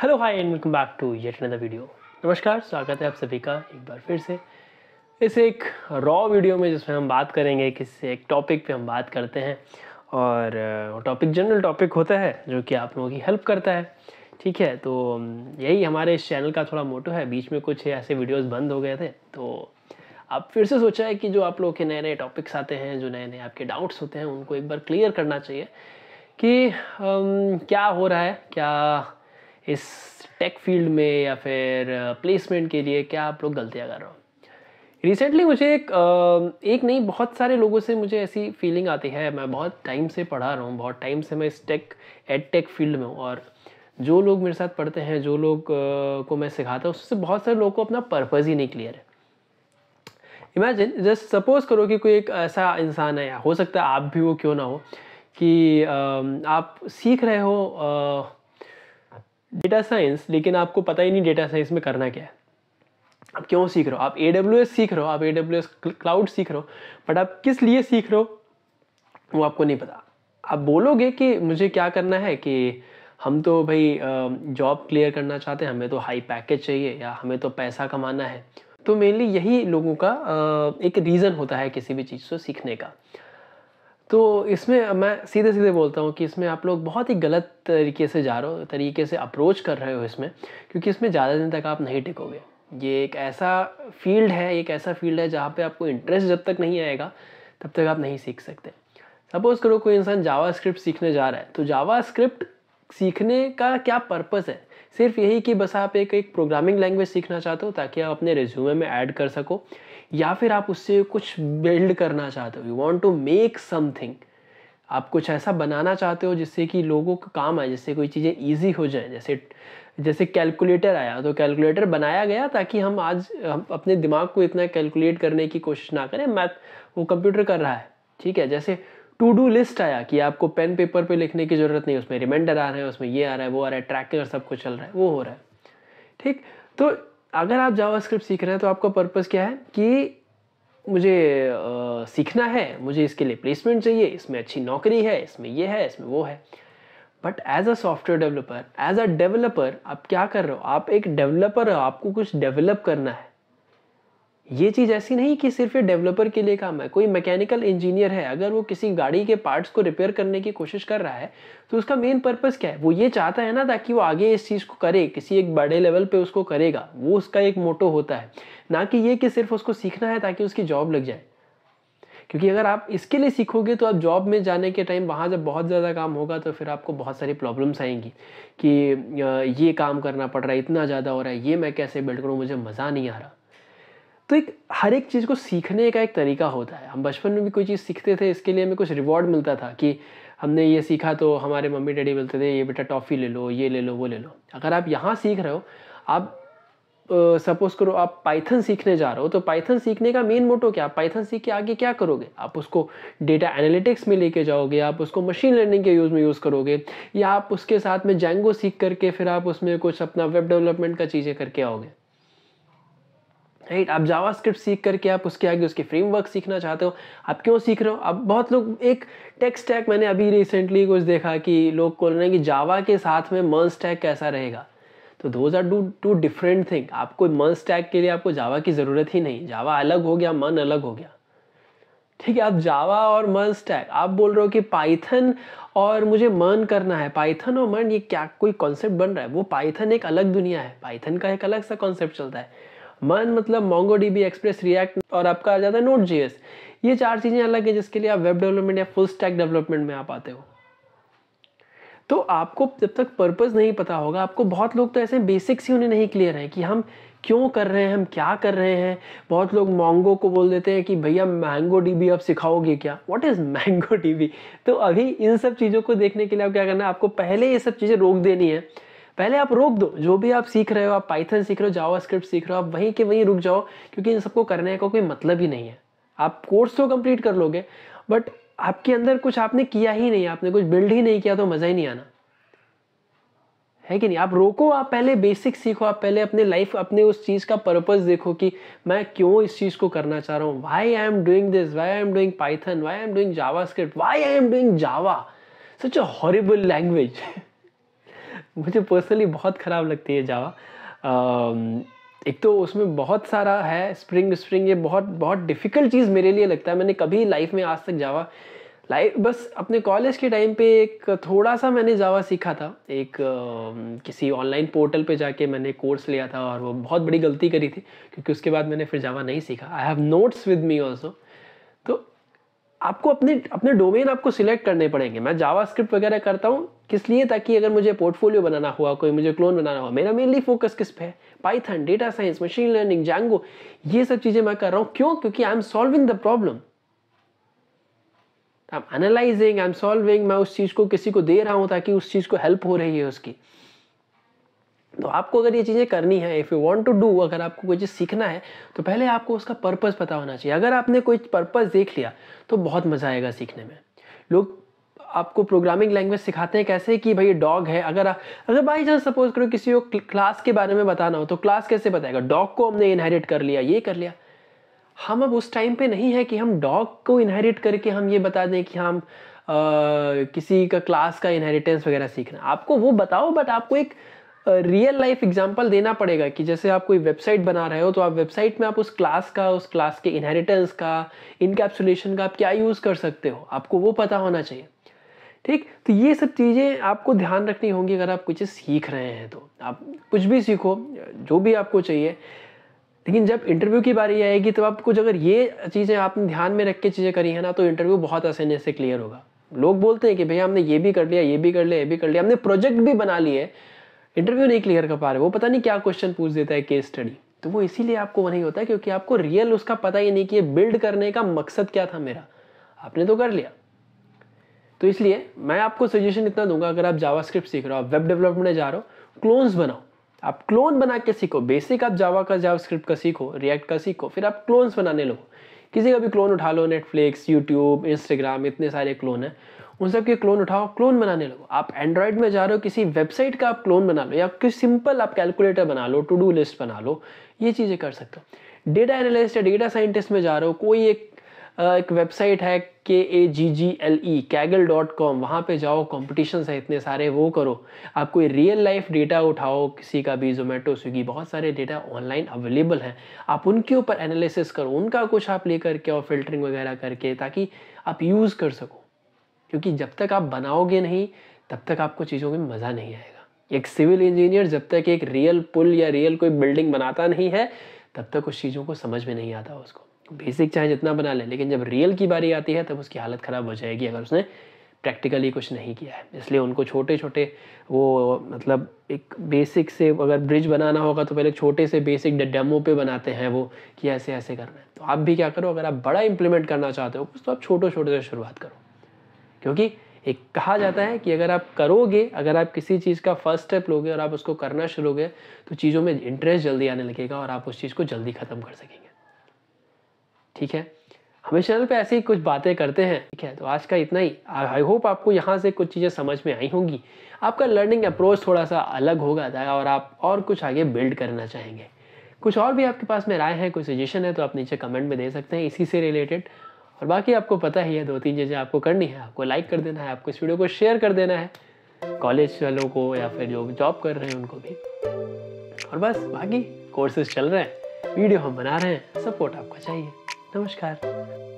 hello hi and welcome back to yet another video नमस्कार स्वागत है आप सभी का एक बार फिर से इस एक रॉ वीडियो में जिसमें हम बात करेंगे किस एक टॉपिक पे हम बात करते हैं और टॉपिक जनरल टॉपिक होता है जो कि आप लोगों की हेल्प करता है ठीक है तो यही हमारे इस चैनल का थोड़ा मोटो है बीच में कुछ ऐसे वीडियोज़ बंद हो गए थे तो आप फिर से सोचा है कि जो आप लोगों के नए नए टॉपिक्स आते हैं जो नए नए आपके डाउट्स होते हैं उनको एक बार क्लियर करना चाहिए कि क्या हो रहा है क्या इस टेक फील्ड में या फिर प्लेसमेंट के लिए क्या आप लोग गलतियाँ कर रहे हो रिसेंटली मुझे एक एक नहीं बहुत सारे लोगों से मुझे ऐसी फीलिंग आती है मैं बहुत टाइम से पढ़ा रहा हूँ बहुत टाइम से मैं इस टेक एड टेक फील्ड में हूँ और जो लोग मेरे साथ पढ़ते हैं जो लोग को मैं सिखाता हूँ उससे बहुत सारे लोगों को अपना पर्पज़ ही नहीं क्लियर है इमेजिन जस्ट सपोज करो कि कोई एक ऐसा इंसान है या हो सकता है आप भी वो क्यों ना हो कि आप सीख रहे हो डेटा साइंस लेकिन आपको पता ही नहीं डेटा साइंस में करना क्या है आप क्यों सीख रहे हो आप ए सीख रहे हो आप ए क्लाउड सीख रहे हो बट आप किस लिए सीख रहे हो वो आपको नहीं पता आप बोलोगे कि मुझे क्या करना है कि हम तो भाई जॉब क्लियर करना चाहते हैं हमें तो हाई पैकेज चाहिए या हमें तो पैसा कमाना है तो मेनली यही लोगों का एक रीज़न होता है किसी भी चीज़ को सीखने का तो इसमें मैं सीधे सीधे बोलता हूँ कि इसमें आप लोग बहुत ही गलत तरीके से जा रहे हो तरीके से अप्रोच कर रहे हो इसमें क्योंकि इसमें ज़्यादा दिन तक आप नहीं टिकोगे ये एक ऐसा फील्ड है एक ऐसा फील्ड है जहाँ पे आपको इंटरेस्ट जब तक नहीं आएगा तब तक आप नहीं सीख सकते सपोज़ करो कोई इंसान जावा स्क्रिप्ट सीखने जा रहा है तो जावा स्क्रिप्ट सीखने का क्या पर्पज़ है सिर्फ यही कि बस आप एक एक प्रोग्रामिंग लैंग्वेज सीखना चाहते हो ताकि आप अपने रिज्यूमे में ऐड कर सको या फिर आप उससे कुछ बिल्ड करना चाहते हो you want to make something आप कुछ ऐसा बनाना चाहते हो जिससे कि लोगों का काम आए जिससे कोई चीज़ें ईजी हो जाए जैसे जैसे कैलकुलेटर आया तो कैलकुलेटर बनाया गया ताकि हम आज हम अपने दिमाग को इतना कैलकुलेट करने की कोशिश ना करें मैथ वो कंप्यूटर कर रहा है ठीक है जैसे टू डू लिस्ट आया कि आपको पेन पेपर पे लिखने की ज़रूरत नहीं उसमें रिमाइंडर आ रहे हैं उसमें ये आ रहा है वो आ रहा है ट्रैकिंग और सब कुछ चल रहा है वो हो रहा है ठीक तो अगर आप जावास्क्रिप्ट सीख रहे हैं तो आपका पर्पज़ क्या है कि मुझे आ, सीखना है मुझे इसके लिए प्लेसमेंट चाहिए इसमें अच्छी नौकरी है इसमें ये है इसमें वो है but as a software developer as a developer आप क्या कर रहे हो आप एक डेवलपर हो आपको कुछ डेवलप करना है ये चीज़ ऐसी नहीं कि सिर्फ ये डेवलपर के लिए काम है कोई मैकेनिकल इंजीनियर है अगर वो किसी गाड़ी के पार्ट्स को रिपेयर करने की कोशिश कर रहा है तो उसका मेन पर्पस क्या है वो ये चाहता है ना ताकि वो आगे इस चीज़ को करे किसी एक बड़े लेवल पे उसको करेगा वो उसका एक मोटो होता है ना कि ये कि सिर्फ उसको सीखना है ताकि उसकी जॉब लग जाए क्योंकि अगर आप इसके लिए सीखोगे तो आप जॉब में जाने के टाइम वहाँ जब बहुत ज़्यादा काम होगा तो फिर आपको बहुत सारी प्रॉब्लम्स आएंगी कि ये काम करना पड़ रहा है इतना ज़्यादा हो रहा है ये मैं कैसे बिल्ड करूँ मुझे मज़ा नहीं आ रहा तो एक हर एक चीज़ को सीखने का एक तरीका होता है हम बचपन में भी कोई चीज़ सीखते थे इसके लिए हमें कुछ रिवॉर्ड मिलता था कि हमने ये सीखा तो हमारे मम्मी डैडी बोलते थे ये बेटा टॉफ़ी ले लो ये ले लो वो ले लो अगर आप यहाँ सीख रहे हो आप सपोज करो आप पाइथन सीखने जा रहे हो तो पाइथन सीखने का मेन मोटो क्या आप पाइथन सीख के आगे क्या करोगे आप उसको डेटा एनालिटिक्स में लेके जाओगे आप उसको मशीन लर्निंग के यूज़ में यूज़ करोगे या आप उसके साथ में जेंगो सीख करके फिर आप उसमें कुछ अपना वेब डेवलपमेंट का चीज़ें करके आओगे राइट आप जावा स्क्रिप्ट सीख करके आप उसके आगे उसके फ्रेमवर्क सीखना चाहते हो आप क्यों सीख रहे हो अब बहुत लोग एक टेक्स टैक मैंने अभी रिसेंटली कुछ देखा कि लोग बोल रहे हैं कि जावा के साथ में मर्स टैग कैसा रहेगा तो those are do two different thing आपको मन स्टैक के लिए आपको जावा की ज़रूरत ही नहीं जावा अलग हो गया मन अलग हो गया ठीक है आप जावा और मन स्टैक आप बोल रहे हो कि पाइथन और मुझे मन करना है पाइथन और मन ये क्या कोई कॉन्सेप्ट बन रहा है वो पाइथन एक अलग दुनिया है पाइथन का एक अलग सा कॉन्सेप्ट चलता है मन मतलब मोंगो डी एक्सप्रेस रिएक्ट और आपका आ जाता है नोट जी ये चार चीज़ें अलग है जिसके लिए आप वेब डेवलपमेंट या फुल स्टैक डेवलपमेंट में आप आते हो तो आपको जब तक पर्पस नहीं पता होगा आपको बहुत लोग तो ऐसे बेसिक्स ही उन्हें नहीं क्लियर है कि हम क्यों कर रहे हैं हम क्या कर रहे हैं बहुत लोग मोंगो को बोल देते हैं कि भैया मैंगो डीबी आप सिखाओगे क्या व्हाट इज़ मैंगो डीबी तो अभी इन सब चीज़ों को देखने के लिए आप क्या करना है आपको पहले ये सब चीज़ें रोक देनी है पहले आप रोक दो जो भी आप सीख रहे हो आप पाइथन सीख रहे हो जावा स्क्रिप्ट सीख रहे हो आप वहीं के वहीं रुक जाओ क्योंकि इन सबको करने का कोई मतलब ही नहीं है आप कोर्स तो कंप्लीट कर लोगे बट आपके अंदर कुछ आपने किया ही नहीं आपने कुछ बिल्ड ही नहीं किया तो मज़ा ही नहीं आना है कि नहीं आप रोको आप पहले बेसिक सीखो आप पहले अपने लाइफ अपने उस चीज़ का पर्पस देखो कि मैं क्यों इस चीज़ को करना चाह रहा हूँ why I am doing this why I am doing Python why I am doing JavaScript why I am doing Java such a horrible language मुझे पर्सनली बहुत ख़राब लगती है जावा एक तो उसमें बहुत सारा है स्प्रिंग स्प्रिंग ये बहुत बहुत डिफ़िकल्ट चीज़ मेरे लिए लगता है मैंने कभी लाइफ में आज तक जावा लाइफ बस अपने कॉलेज के टाइम पे एक थोड़ा सा मैंने जावा सीखा था एक किसी ऑनलाइन पोर्टल पे जाके मैंने कोर्स लिया था और वो बहुत बड़ी गलती करी थी क्योंकि उसके बाद मैंने फिर जावा नहीं सीखा I have notes with me also आपको अपने अपने डोमेन आपको सिलेक्ट करने पड़ेंगे मैं जावा स्क्रिप्ट वगैरह करता हूँ किस लिए ताकि अगर मुझे पोर्टफोलियो बनाना हुआ कोई मुझे क्लोन बनाना हुआ मेरा मेनली फोकस किस पे है Python data science machine learning Django ये सब चीज़ें मैं कर रहा हूँ क्यों क्योंकि I am solving the problem I am analyzing I am solving मैं उस चीज़ को किसी को दे रहा हूँ ताकि उस चीज़ को हेल्प हो रही है उसकी तो आपको अगर ये चीज़ें करनी है if you want to do अगर आपको कोई चीज़ सीखना है तो पहले आपको उसका पर्पस पता होना चाहिए अगर आपने कोई पर्पस देख लिया तो बहुत मज़ा आएगा सीखने में लोग आपको प्रोग्रामिंग लैंग्वेज सिखाते हैं कैसे कि भाई डॉग है अगर अगर बाई चांस सपोज करो किसी को क्लास के बारे में बताना हो तो क्लास कैसे बताएगा डॉग को हमने इनहेरिट कर लिया ये कर लिया हम अब उस टाइम पे नहीं है कि हम डॉग को इनहेरिट करके हम ये बता दें कि हम आ, किसी का क्लास का इनहेरिटेंस वगैरह सीखना आपको वो बताओ बट आपको एक रियल लाइफ एग्जाम्पल देना पड़ेगा कि जैसे आप कोई वेबसाइट बना रहे हो तो आप वेबसाइट में आप उस क्लास का उस क्लास के इनहेरिटेंस का इनकेप्सुलेशन का आप क्या यूज़ कर सकते हो आपको वो पता होना चाहिए ठीक तो ये सब चीज़ें आपको ध्यान रखनी होंगी अगर आप कुछ सीख रहे हैं तो आप कुछ भी सीखो जो भी आपको चाहिए लेकिन जब इंटरव्यू की बारी आएगी तो आप कुछ अगर ये चीज़ें आपने ध्यान में रख के चीज़ें करी हैं ना तो इंटरव्यू बहुत आसानी से क्लियर होगा लोग बोलते हैं कि भैया हमने ये भी कर लिया ये भी कर लिया ये भी कर लिया हमने प्रोजेक्ट भी बना लिए इंटरव्यू नहीं क्लियर कर पा रहे वो पता नहीं क्या क्वेश्चन पूछ देता है केस स्टडी तो वो इसीलिए आपको नहीं होता है क्योंकि आपको रियल उसका पता ही नहीं कि बिल्ड करने का मकसद क्या था मेरा आपने तो कर लिया तो इसलिए मैं आपको सजेशन इतना दूंगा अगर आप जावास्क्रिप्ट सीख रहे हो आप वेब डेवलपमेंट जा रहे हो क्लोन्स बनाओ आप क्लोन बना के सीखो बेसिक आप जावा का जावास्क्रिप्ट का सीखो रिएक्ट का सीखो फिर आप क्लोन्स बनाने लो किसी का भी क्लोन उठा लो नेटफ्लिक्स यूट्यूब इंस्टाग्राम इतने सारे क्लोन हैं उन सब के क्लोन उठाओ क्लोन बनाने लगो आप एंड्रॉयड में जा रहे हो किसी वेबसाइट का आप क्लोन बना लो या कोई सिंपल आप कैलकुलेटर बना लो टू डू लिस्ट बना लो ये चीज़ें कर सकते हो डेटा एनालिस्ट या डेटा साइंटिस्ट में जा रहे हो कोई एक एक वेबसाइट है K A G G L E Kaggle dot com वहाँ पर जाओ कॉम्पिटिशन है इतने सारे वो करो आप कोई रियल लाइफ डेटा उठाओ किसी का भी जोमेटो स्विगी बहुत सारे डेटा ऑनलाइन अवेलेबल हैं आप उनके ऊपर एनालिसिस करो उनका कुछ आप लेकर के आओ फिल्टरिंग वगैरह करके ताकि आप यूज़ कर सको क्योंकि जब तक आप बनाओगे नहीं तब तक आपको चीज़ों में मज़ा नहीं आएगा एक सिविल इंजीनियर जब तक एक रियल पुल या रियल कोई बिल्डिंग बनाता नहीं है तब तक उस चीज़ों को समझ में नहीं आता उसको बेसिक चाहे जितना बना ले, लेकिन जब रियल की बारी आती है तब उसकी हालत ख़राब हो जाएगी अगर उसने प्रैक्टिकली कुछ नहीं किया है इसलिए उनको छोटे छोटे वो मतलब एक बेसिक से अगर ब्रिज बनाना होगा तो पहले छोटे से बेसिक डेमो पे बनाते हैं वो कि ऐसे ऐसे करना है तो आप भी क्या करो अगर आप बड़ा इम्प्लीमेंट करना चाहते हो कुछ तो आप छोटे छोटे से शुरुआत करो क्योंकि एक कहा जाता है कि अगर आप करोगे अगर आप किसी चीज़ का फर्स्ट स्टेप लोगे और आप उसको करना शुरू गए तो चीज़ों में इंटरेस्ट जल्दी आने लगेगा और आप उस चीज़ को जल्दी ख़त्म कर सकेंगे ठीक है हमें चैनल पे ऐसी कुछ बातें करते हैं ठीक है तो आज का इतना ही आई होप आपको यहाँ से कुछ चीज़ें समझ में आई होंगी आपका लर्निंग अप्रोच थोड़ा सा अलग होगा और आप और कुछ आगे बिल्ड करना चाहेंगे कुछ और भी आपके पास में राय है कोई सजेशन है तो आप नीचे कमेंट में दे सकते हैं इसी से रिलेटेड और बाकी आपको पता ही है दो तीन चीज़ें आपको करनी है आपको लाइक कर देना है आपको इस वीडियो को शेयर कर देना है कॉलेज वालों को या फिर जो जॉब कर रहे हैं उनको भी और बस बाकी कोर्सेज चल रहे हैं वीडियो हम बना रहे हैं सपोर्ट आपको चाहिए नमस्कार